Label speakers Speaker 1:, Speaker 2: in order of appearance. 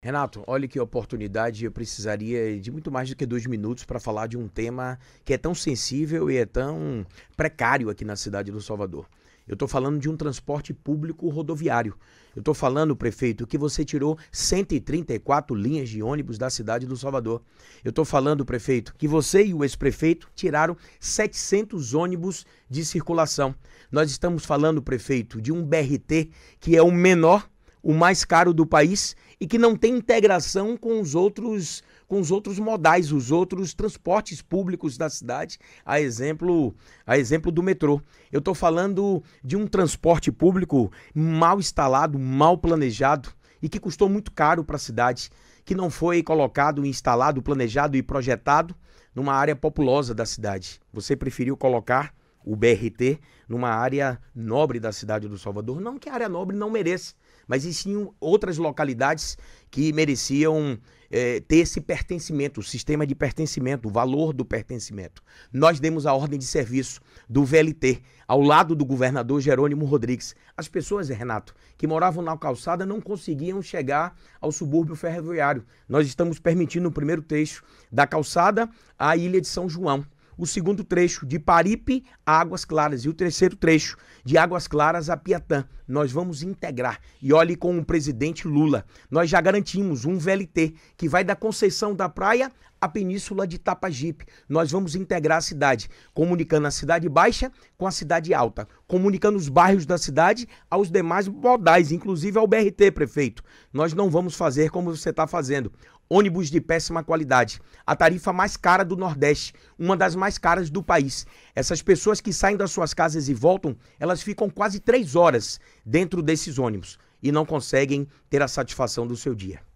Speaker 1: Renato, olha que oportunidade. Eu precisaria de muito mais do que dois minutos para falar de um tema que é tão sensível e é tão precário aqui na cidade do Salvador. Eu estou falando de um transporte público rodoviário. Eu estou falando, prefeito, que você tirou 134 linhas de ônibus da cidade do Salvador. Eu estou falando, prefeito, que você e o ex-prefeito tiraram 700 ônibus de circulação. Nós estamos falando, prefeito, de um BRT que é o menor o mais caro do país e que não tem integração com os outros com os outros modais, os outros transportes públicos da cidade, a exemplo, a exemplo do metrô. Eu estou falando de um transporte público mal instalado, mal planejado e que custou muito caro para a cidade, que não foi colocado, instalado, planejado e projetado numa área populosa da cidade. Você preferiu colocar o BRT numa área nobre da cidade do Salvador. Não que a área nobre não mereça, mas existiam outras localidades que mereciam é, ter esse pertencimento, o sistema de pertencimento, o valor do pertencimento. Nós demos a ordem de serviço do VLT ao lado do governador Jerônimo Rodrigues. As pessoas, Renato, que moravam na calçada não conseguiam chegar ao subúrbio ferroviário. Nós estamos permitindo o primeiro trecho da calçada à Ilha de São João o segundo trecho de Paripe a Águas Claras e o terceiro trecho de Águas Claras a Piatã. Nós vamos integrar. E olhe com o presidente Lula. Nós já garantimos um VLT que vai da concessão da praia a península de Tapajipe. Nós vamos integrar a cidade, comunicando a cidade baixa com a cidade alta, comunicando os bairros da cidade aos demais modais, inclusive ao BRT, prefeito. Nós não vamos fazer como você está fazendo. Ônibus de péssima qualidade, a tarifa mais cara do Nordeste, uma das mais caras do país. Essas pessoas que saem das suas casas e voltam, elas ficam quase três horas dentro desses ônibus e não conseguem ter a satisfação do seu dia.